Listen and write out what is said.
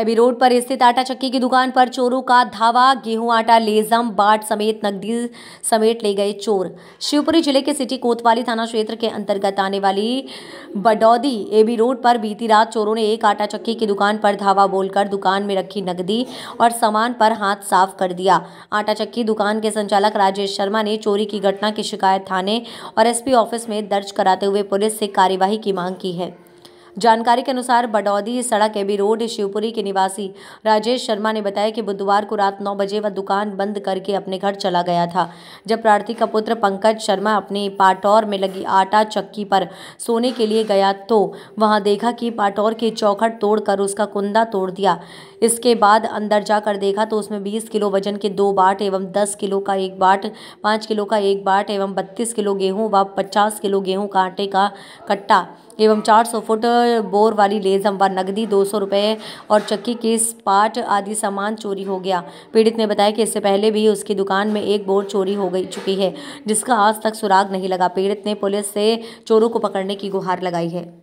AB road पर स्थित आटा चक्की की दुकान पर चोरों का धावा गेहूं आटा लेजम बाट समेत नकदी समेत ले गए चोर शिवपुरी जिले के सिटी कोतवाली थाना क्षेत्र के अंतर्गत आने वाली बडौदी एबी रोड पर बीती रात चोरों ने एक आटा चक्की की दुकान पर धावा बोलकर दुकान में रखी नकदी और सामान पर हाथ साफ कर दिया आटा चक्की दुकान के संचालक राजेश शर्मा ने चोरी की घटना की शिकायत थाने और एस ऑफिस में दर्ज कराते हुए पुलिस से कार्यवाही की मांग की है जानकारी के अनुसार बडौदी सड़क एबी रोड शिवपुरी के निवासी राजेश शर्मा ने बताया कि बुधवार को रात नौ बजे वह दुकान बंद करके अपने घर चला गया था जब प्रार्थी का पुत्र पंकज शर्मा अपने पाटौर में लगी आटा चक्की पर सोने के लिए गया तो वहाँ देखा कि पाटौर की चौखट तोड़कर उसका कुंदा तोड़ दिया इसके बाद अंदर जाकर देखा तो उसमें बीस किलो वजन के दो बाट एवं दस किलो का एक बाट पाँच किलो का एक बाट एवं बत्तीस किलो गेहूँ व पचास किलो गेहूँ का आटे का कट्टा एवं चार सौ फुट बोर वाली लेजम व नकदी दो सौ रुपये और चक्की के स्पाट आदि सामान चोरी हो गया पीड़ित ने बताया कि इससे पहले भी उसकी दुकान में एक बोर चोरी हो गई चुकी है जिसका आज तक सुराग नहीं लगा पीड़ित ने पुलिस से चोरों को पकड़ने की गुहार लगाई है